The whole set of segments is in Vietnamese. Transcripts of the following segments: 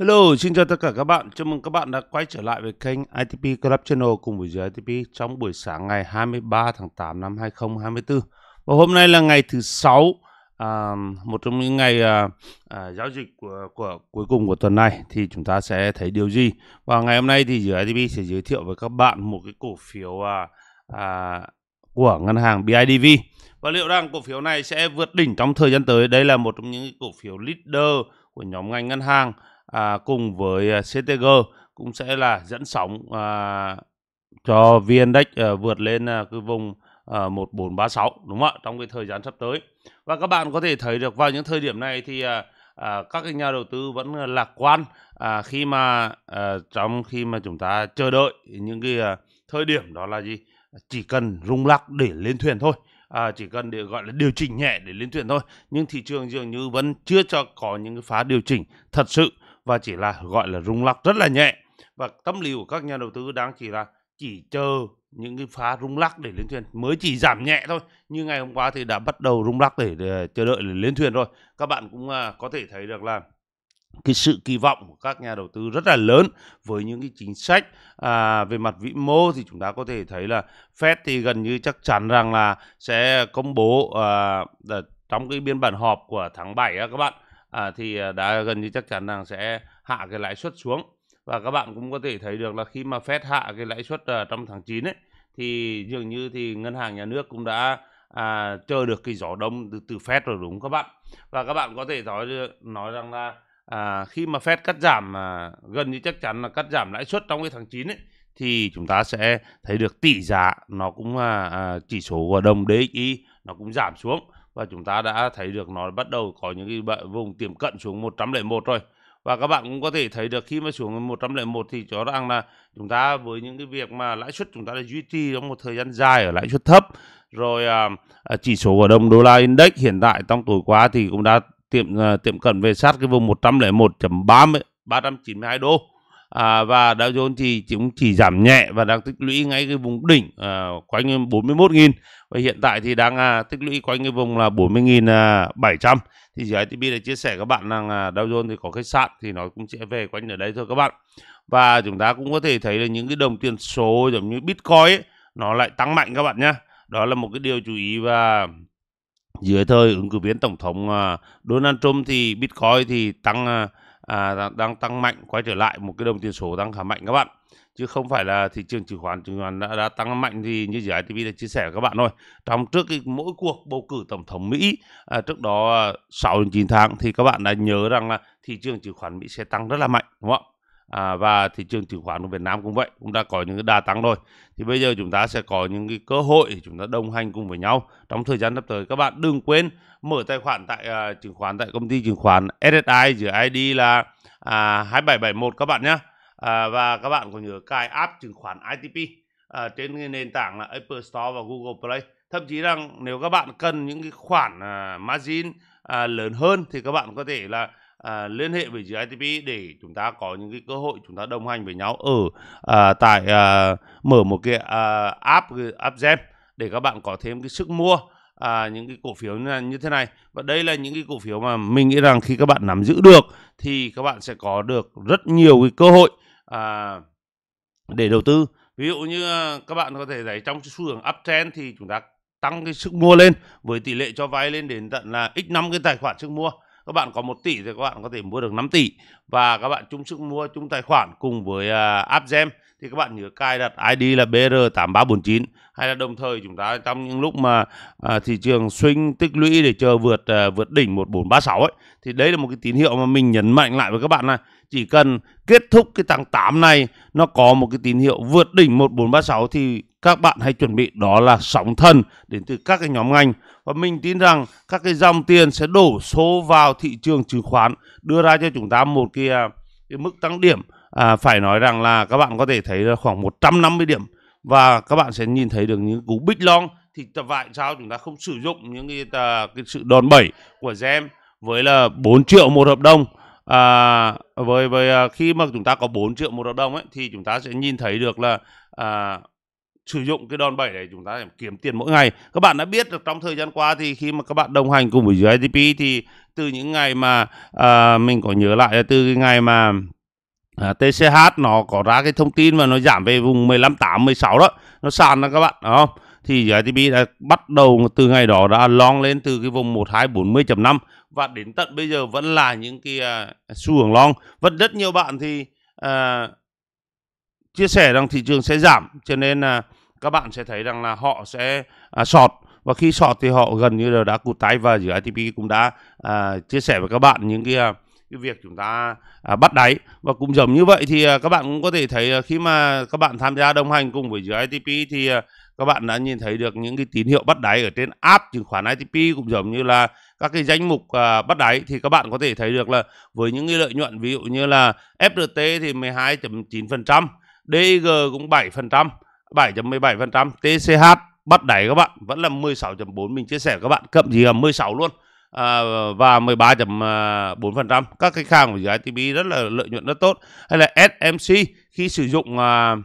Hello, xin chào tất cả các bạn. Chào mừng các bạn đã quay trở lại với kênh ITP Club Channel cùng với giới ITP trong buổi sáng ngày 23 tháng 8 năm 2024. Và hôm nay là ngày thứ sáu, à, một trong những ngày à, à, giao dịch của, của cuối cùng của tuần này thì chúng ta sẽ thấy điều gì. Và ngày hôm nay thì giới ITP sẽ giới thiệu với các bạn một cái cổ phiếu à, à, của ngân hàng BIDV. Và liệu rằng cổ phiếu này sẽ vượt đỉnh trong thời gian tới? Đây là một trong những cổ phiếu leader của nhóm ngành ngân hàng à, cùng với CTG à, cũng sẽ là dẫn sóng à, cho VN à, vượt lên à, cái vùng à, 1436 đúng không ạ trong cái thời gian sắp tới và các bạn có thể thấy được vào những thời điểm này thì à, à, các cái nhà đầu tư vẫn lạc quan à, khi mà à, trong khi mà chúng ta chờ đợi những cái à, thời điểm đó là gì chỉ cần rung lắc để lên thuyền thôi à, chỉ cần để gọi là điều chỉnh nhẹ để lên thuyền thôi nhưng thị trường dường như vẫn chưa cho có những cái phá điều chỉnh thật sự và chỉ là gọi là rung lắc rất là nhẹ và tâm lý của các nhà đầu tư đang chỉ là chỉ chờ những cái phá rung lắc để lên thuyền mới chỉ giảm nhẹ thôi như ngày hôm qua thì đã bắt đầu rung lắc để, để chờ đợi để lên thuyền rồi các bạn cũng à, có thể thấy được là cái sự kỳ vọng của các nhà đầu tư rất là lớn với những cái chính sách à, về mặt vĩ mô thì chúng ta có thể thấy là Fed thì gần như chắc chắn rằng là sẽ công bố à, trong cái biên bản họp của tháng 7 á các bạn à, thì ờ, đã gần như chắc chắn rằng sẽ hạ cái lãi suất xuống và các bạn cũng có thể thấy được là khi mà Fed hạ cái lãi suất uh, trong tháng 9 ấy thì dường như thì ngân hàng nhà nước cũng đã à, chờ được cái gió đông từ từ Fed rồi đúng các bạn và các bạn có thể nói nói rằng là à, khi mà Fed cắt giảm à, gần như chắc chắn là cắt giảm lãi suất trong cái tháng 9 ấy thì chúng ta sẽ thấy được tỷ giá nó cũng à, à, chỉ số của đồng DXY nó cũng giảm xuống và chúng ta đã thấy được nó bắt đầu có những cái vùng tiềm cận xuống 101 rồi và các bạn cũng có thể thấy được khi mà xuống 101 thì rõ ràng là chúng ta với những cái việc mà lãi suất chúng ta đã duy trì trong một thời gian dài ở lãi suất thấp rồi à, à, chỉ số của đồng đô la index hiện tại trong tối qua thì cũng đã tiệm à, tiệm cận về sát cái vùng 101.30 392 đô à, và Dow Jones thì cũng chỉ giảm nhẹ và đang tích lũy ngay cái vùng đỉnh à, quanh 41.000 và hiện tại thì đang à, tích lũy quanh cái vùng là 40.700 à, thì dưới ITB đã chia sẻ các bạn rằng à, Dow Jones thì có khách sạn thì nó cũng sẽ về quanh ở đây thôi các bạn và chúng ta cũng có thể thấy là những cái đồng tiền số giống như Bitcoin ấy, nó lại tăng mạnh các bạn nhé đó là một cái điều chú ý và dưới thời ứng cử viên tổng thống à, Donald Trump thì Bitcoin thì tăng à, à, đang tăng mạnh quay trở lại một cái đồng tiền số tăng khá mạnh các bạn chứ không phải là thị trường chứng khoán chứng khoán đã, đã tăng mạnh thì như dự ITV đã chia sẻ với các bạn thôi trong trước cái mỗi cuộc bầu cử tổng thống Mỹ à, trước đó 6 à, đến 9 tháng thì các bạn đã nhớ rằng là thị trường chứng khoán Mỹ sẽ tăng rất là mạnh đúng không ạ à, và thị trường chứng khoán của Việt Nam cũng vậy cũng đã có những cái đà tăng rồi thì bây giờ chúng ta sẽ có những cái cơ hội để chúng ta đồng hành cùng với nhau trong thời gian sắp tới các bạn đừng quên mở tài khoản tại à, chứng khoán tại công ty chứng khoán SSI dưới ID là à, 2771 các bạn nhé à, và các bạn còn nhớ cài app chứng khoán ITP à, trên nền tảng là Apple Store và Google Play thậm chí rằng nếu các bạn cần những cái khoản à, margin à, lớn hơn thì các bạn có thể là à, liên hệ với GITP để chúng ta có những cái cơ hội chúng ta đồng hành với nhau ở à, tại à, mở một cái à, app app Gem để các bạn có thêm cái sức mua à, những cái cổ phiếu như thế này và đây là những cái cổ phiếu mà mình nghĩ rằng khi các bạn nắm giữ được thì các bạn sẽ có được rất nhiều cái cơ hội à, để đầu tư ví dụ như à, các bạn có thể thấy trong xu hướng uptrend thì chúng ta tăng cái sức mua lên với tỷ lệ cho vay lên đến tận là x 5 cái tài khoản sức mua các bạn có 1 tỷ thì các bạn có thể mua được 5 tỷ và các bạn chung sức mua chung tài khoản cùng với uh, app Gem thì các bạn nhớ cài đặt ID là BR8349 hay là đồng thời chúng ta trong những lúc mà à, thị trường swing tích lũy để chờ vượt à, vượt đỉnh 1436 ấy thì đấy là một cái tín hiệu mà mình nhấn mạnh lại với các bạn này chỉ cần kết thúc cái tháng 8 này nó có một cái tín hiệu vượt đỉnh 1436 thì các bạn hãy chuẩn bị đó là sóng thần đến từ các cái nhóm ngành và mình tin rằng các cái dòng tiền sẽ đổ số vào thị trường chứng khoán đưa ra cho chúng ta một cái, à, cái mức tăng điểm à, phải nói rằng là các bạn có thể thấy là khoảng 150 điểm và các bạn sẽ nhìn thấy được những cú bích long thì tại sao chúng ta không sử dụng những cái, à, cái sự đòn bẩy của gem với là 4 triệu một hợp đồng à, với với à, khi mà chúng ta có 4 triệu một hợp đồng ấy thì chúng ta sẽ nhìn thấy được là à, sử dụng cái đòn bẩy để chúng ta kiếm tiền mỗi ngày các bạn đã biết được trong thời gian qua thì khi mà các bạn đồng hành cùng với USDP thì từ những ngày mà à, mình có nhớ lại là từ cái ngày mà à, TCH nó có ra cái thông tin mà nó giảm về vùng 15.8 16 đó nó sàn đó các bạn đó. thì GTB đã bắt đầu từ ngày đó đã long lên từ cái vùng 1240.5 và đến tận bây giờ vẫn là những cái uh, xu hướng long. Vẫn rất nhiều bạn thì uh, chia sẻ rằng thị trường sẽ giảm cho nên là uh, các bạn sẽ thấy rằng là họ sẽ à, sọt và khi sọt thì họ gần như là đã cụt tay và dự ITP cũng đã à, chia sẻ với các bạn những cái à, cái việc chúng ta à, bắt đáy và cũng giống như vậy thì à, các bạn cũng có thể thấy à, khi mà các bạn tham gia đồng hành cùng với dự ITP thì à, các bạn đã nhìn thấy được những cái tín hiệu bắt đáy ở trên app chứng khoán ITP cũng giống như là các cái danh mục à, bắt đáy thì các bạn có thể thấy được là với những cái lợi nhuận ví dụ như là FRT thì 12.9%, DG cũng 7%, 7.17%. TCH bắt đẩy các bạn vẫn là 16.4 mình chia sẻ các bạn cậm gì gần 16 luôn à, và 13.4% các cái hàng của dự án ITB rất là lợi nhuận rất tốt hay là SMC khi sử dụng à,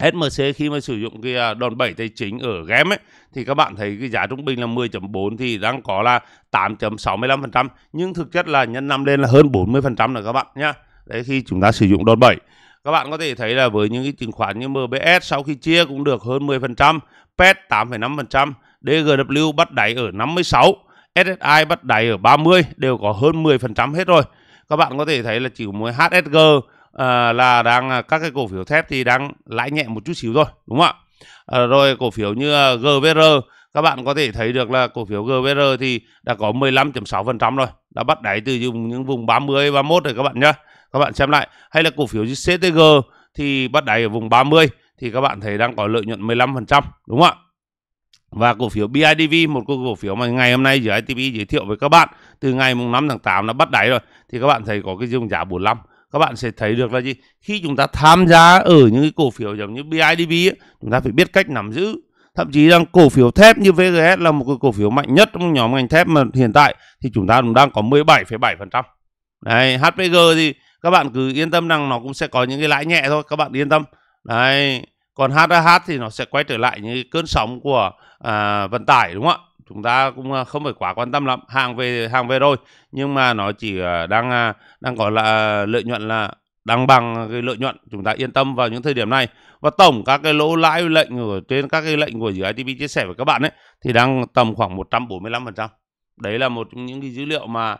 SMC khi mà sử dụng cái à, đòn bẩy tài chính ở game ấy thì các bạn thấy cái giá trung bình là 10.4 thì đang có là 8.65% nhưng thực chất là nhân năm lên là hơn 40% rồi các bạn nhá. Đấy khi chúng ta sử dụng đòn bẩy các bạn có thể thấy là với những cái chứng khoán như MBS sau khi chia cũng được hơn 10%, PET 8,5%, DGW bắt đáy ở 56, SSI bắt đáy ở 30 đều có hơn 10% hết rồi. Các bạn có thể thấy là chỉ mỗi HSG à, là đang à, các cái cổ phiếu thép thì đang lãi nhẹ một chút xíu thôi, đúng không ạ? À, rồi cổ phiếu như à, GVR các bạn có thể thấy được là cổ phiếu GVR thì đã có 15.6% rồi, đã bắt đáy từ những vùng 30 31 rồi các bạn nhé các bạn xem lại hay là cổ phiếu như CTG thì bắt đáy ở vùng 30 thì các bạn thấy đang có lợi nhuận 15% đúng không ạ và cổ phiếu BIDV một cổ phiếu mà ngày hôm nay dưới ITB giới thiệu với các bạn từ ngày mùng 5 tháng 8 nó bắt đáy rồi thì các bạn thấy có cái dung giá 45 các bạn sẽ thấy được là gì khi chúng ta tham gia ở những cái cổ phiếu giống như BIDV ấy, chúng ta phải biết cách nắm giữ thậm chí rằng cổ phiếu thép như VGS là một cái cổ phiếu mạnh nhất trong nhóm ngành thép mà hiện tại thì chúng ta cũng đang có 17,7% đấy HPG thì các bạn cứ yên tâm rằng nó cũng sẽ có những cái lãi nhẹ thôi các bạn yên tâm đấy còn HH thì nó sẽ quay trở lại những cơn sóng của à, vận tải đúng không ạ chúng ta cũng à, không phải quá quan tâm lắm hàng về hàng về rồi nhưng mà nó chỉ à, đang à, đang có là lợi nhuận là đang bằng cái lợi nhuận chúng ta yên tâm vào những thời điểm này và tổng các cái lỗ lãi lệnh ở trên các cái lệnh của dự án chia sẻ với các bạn ấy thì đang tầm khoảng 145% đấy là một trong những cái dữ liệu mà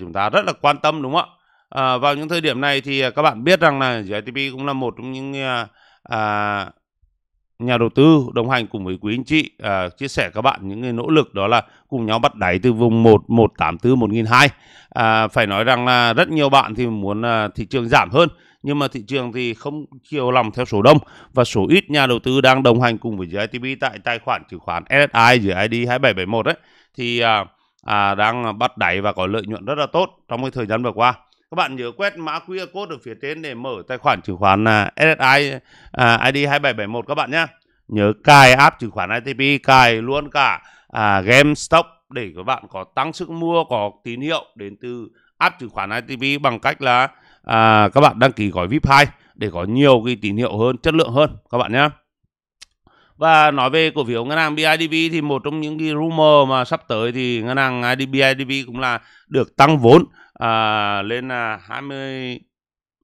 chúng ta rất là quan tâm đúng không ạ À, vào những thời điểm này thì à, các bạn biết rằng là GITP cũng là một trong những à, à, nhà đầu tư đồng hành cùng với quý anh chị à, chia sẻ các bạn những cái nỗ lực đó là cùng nhau bắt đáy từ vùng 1184 1002. À, phải nói rằng là rất nhiều bạn thì muốn à, thị trường giảm hơn nhưng mà thị trường thì không chiều lòng theo số đông và số ít nhà đầu tư đang đồng hành cùng với GITB tại tài khoản chứng khoán SSI dưới ID 2771 ấy thì à, à, đang bắt đáy và có lợi nhuận rất là tốt trong cái thời gian vừa qua các bạn nhớ quét mã QR code ở phía trên để mở tài khoản chứng khoán là SSI à, ID à, 2771 các bạn nhé nhớ cài app chứng khoán ITP cài luôn cả à, game stock để các bạn có tăng sức mua có tín hiệu đến từ app chứng khoán ITP bằng cách là à, các bạn đăng ký gói VIP 2 để có nhiều cái tín hiệu hơn chất lượng hơn các bạn nhé và nói về cổ phiếu ngân hàng BIDV thì một trong những cái rumor mà sắp tới thì ngân hàng BIDV cũng là được tăng vốn Ờ, à, lên là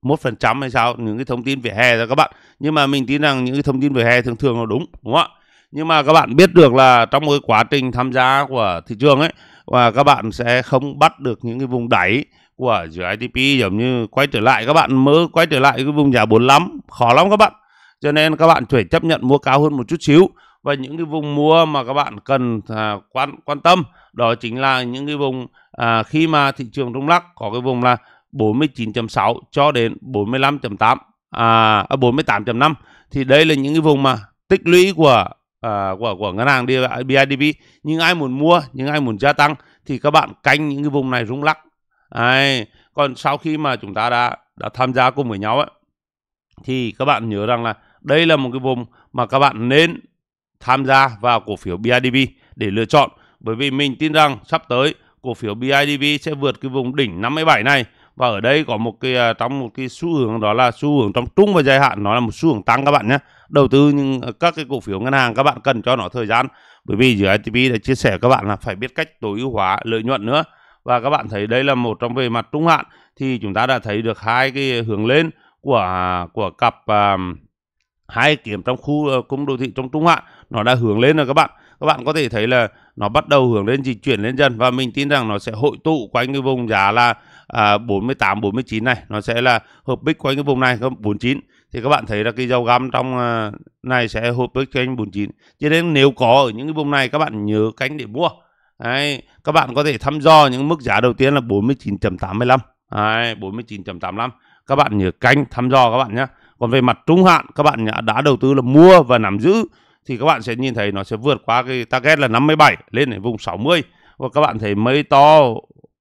một phần trăm hay sao những cái thông tin về hè rồi các bạn nhưng mà mình tin rằng những cái thông tin về hè thường thường là đúng đúng không ạ nhưng mà các bạn biết được là trong cái quá trình tham gia của thị trường ấy và các bạn sẽ không bắt được những cái vùng đáy của giữa ITP giống như quay trở lại các bạn mới quay trở lại cái vùng giá 45 khó lắm các bạn cho nên các bạn phải chấp nhận mua cao hơn một chút xíu và những cái vùng mua mà các bạn cần à, quan quan tâm đó chính là những cái vùng à, khi mà thị trường rung lắc có cái vùng là 49.6 cho đến 45.8 à 48.5 à, thì đây là những cái vùng mà tích lũy của à, của của ngân hàng BIDV nhưng ai muốn mua nhưng ai muốn gia tăng thì các bạn canh những cái vùng này rung lắc Đấy. còn sau khi mà chúng ta đã đã tham gia cùng với nhau ấy thì các bạn nhớ rằng là đây là một cái vùng mà các bạn nên tham gia vào cổ phiếu BIDV để lựa chọn bởi vì mình tin rằng sắp tới cổ phiếu BIDV sẽ vượt cái vùng đỉnh 57 này và ở đây có một cái à, trong một cái xu hướng đó là xu hướng trong trung và dài hạn nó là một xu hướng tăng các bạn nhé đầu tư những à, các cái cổ phiếu ngân hàng các bạn cần cho nó thời gian bởi vì dự ITP đã chia sẻ các bạn là phải biết cách tối ưu hóa lợi nhuận nữa và các bạn thấy đây là một trong về mặt trung hạn thì chúng ta đã thấy được hai cái hướng lên của à, của cặp um, hai kiểm trong khu ờ, cung đô thị trong trung hạn nó đã hướng lên rồi các bạn các bạn có thể thấy là nó bắt đầu hướng lên di chuyển lên dần và mình tin rằng nó sẽ hội tụ quanh cái vùng giá là à, 48 49 này nó sẽ là hợp bích quanh cái vùng này 49 thì các bạn thấy là cái dầu găm trong ờ, này sẽ hợp bích quanh 49 cho nên nếu có ở những cái vùng này các bạn nhớ cánh để mua Đấy, các bạn có thể thăm dò những mức giá đầu tiên là 49.85 49.85 các bạn nhớ canh thăm dò các bạn nhé còn về mặt trung hạn các bạn đã đầu tư là mua và nắm giữ thì các bạn sẽ nhìn thấy nó sẽ vượt qua cái target là 57 lên đến vùng 60 và các bạn thấy mây to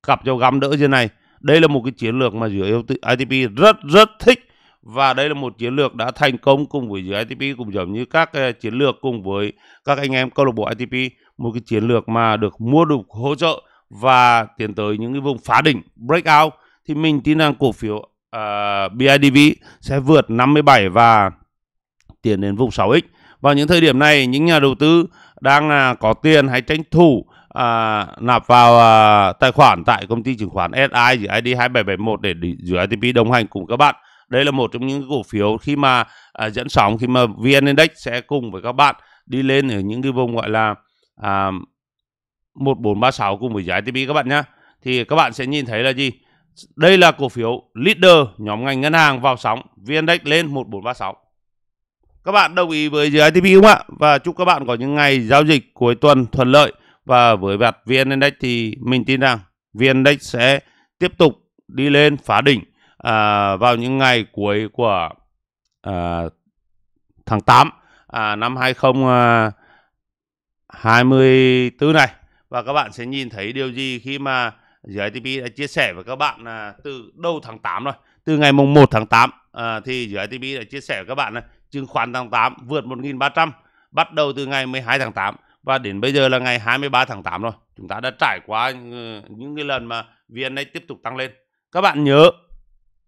cặp cho găm đỡ trên này. Đây là một cái chiến lược mà dưới ITP rất rất thích và đây là một chiến lược đã thành công cùng với dưới ITP cũng giống như các ờ, chiến lược cùng với các anh em câu lạc bộ ITP một cái chiến lược mà được mua được hỗ trợ và tiến tới những cái vùng phá đỉnh breakout thì mình tin rằng cổ phiếu uh, ờ, BIDV sẽ vượt 57 và tiến đến vùng 6X. Vào những thời điểm này, những nhà đầu tư đang uh, có tiền hãy tranh thủ à, nạp vào à, tài khoản tại công ty chứng khoán SI dưới ID 2771 để dưới ITP đồng hành cùng các bạn. Đây là một trong những cổ phiếu khi mà à, dẫn sóng khi mà VN Index sẽ cùng với các bạn đi lên ở những cái vùng gọi là à, 1436 cùng với giá ITP các bạn nhé. Thì các bạn sẽ nhìn thấy là gì? Đây là cổ phiếu leader nhóm ngành ngân hàng vào sóng, VN-Index lên 1436. Các bạn đồng ý với dự không ạ? Và chúc các bạn có những ngày giao dịch cuối tuần thuận lợi. Và với mặt VN-Index thì mình tin rằng VN-Index sẽ tiếp tục đi lên phá đỉnh à, vào những ngày cuối của à, tháng 8 à, năm 2024 à, này. Và các bạn sẽ nhìn thấy điều gì khi mà dưới ITP đã chia sẻ với các bạn là từ đầu tháng 8 rồi từ ngày mùng 1 tháng 8 à, thì dưới ITP đã chia sẻ với các bạn là chứng khoán tháng 8 vượt 1.300 bắt đầu từ ngày 12 tháng 8 và đến bây giờ là ngày 23 tháng 8 rồi chúng ta đã trải qua ừ, những cái lần mà VN này tiếp tục tăng lên các bạn nhớ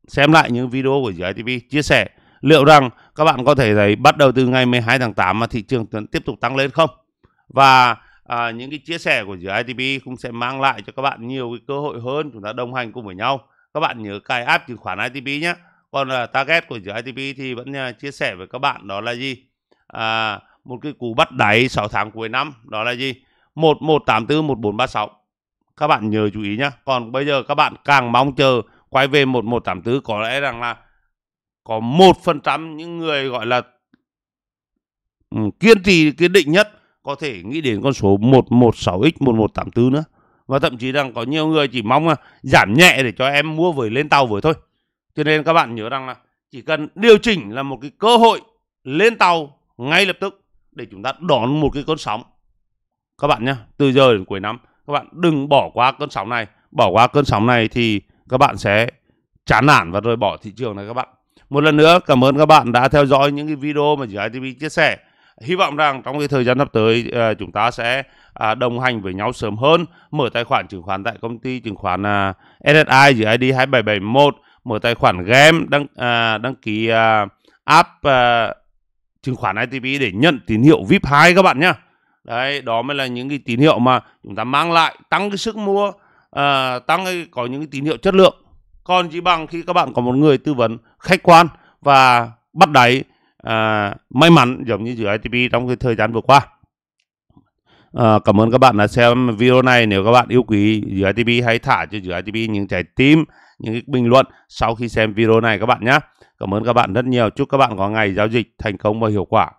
xem lại những video của dưới ITP chia sẻ liệu rằng các bạn có thể thấy bắt đầu từ ngày 12 tháng 8 mà thị trường tiếp tục tăng lên không và à, những cái chia sẻ của dự ITP cũng sẽ mang lại cho các bạn nhiều cái cơ hội hơn chúng ta đồng hành cùng với nhau các bạn nhớ cài app chứng khoán ITP nhé còn là target của dự ITP thì vẫn à, chia sẻ với các bạn đó là gì à, một cái cú bắt đáy 6 tháng cuối năm đó là gì 1184 1436 các bạn nhớ chú ý nhé còn bây giờ các bạn càng mong chờ quay về 1184 có lẽ rằng là có một phần trăm những người gọi là ừ, kiên trì kiên định nhất có thể nghĩ đến con số 116X 1184 nữa và thậm chí rằng có nhiều người chỉ mong là giảm nhẹ để cho em mua với lên tàu với thôi cho nên các bạn nhớ rằng là chỉ cần điều chỉnh là một cái cơ hội lên tàu ngay lập tức để chúng ta đón một cái cơn sóng các bạn nhé từ giờ đến cuối năm các bạn đừng bỏ qua cơn sóng này bỏ qua cơn sóng này thì các bạn sẽ chán nản và rời bỏ thị trường này các bạn một lần nữa cảm ơn các bạn đã theo dõi những cái video mà Giải TV chia sẻ Hy vọng rằng trong cái thời gian sắp tới à, chúng ta sẽ à, đồng hành với nhau sớm hơn, mở tài khoản chứng khoán tại công ty chứng khoán à, SSI dưới ID 2771, mở tài khoản game, đăng đăng ký app chứng khoán ITP để nhận tín hiệu VIP 2 các bạn nhá Đấy, đó mới là những cái tín hiệu mà chúng ta mang lại tăng cái sức mua, à, tăng cái, có những cái tín hiệu chất lượng. Còn chỉ bằng khi các bạn có một người tư vấn khách quan và bắt đáy à, may mắn giống như giữa ITP trong cái thời gian vừa qua. À, cảm ơn các bạn đã xem video này. Nếu các bạn yêu quý giữa ITP hãy thả cho giữa ITP những trái tim, những cái bình luận sau khi xem video này các bạn nhé. Cảm ơn các bạn rất nhiều. Chúc các bạn có ngày giao dịch thành công và hiệu quả.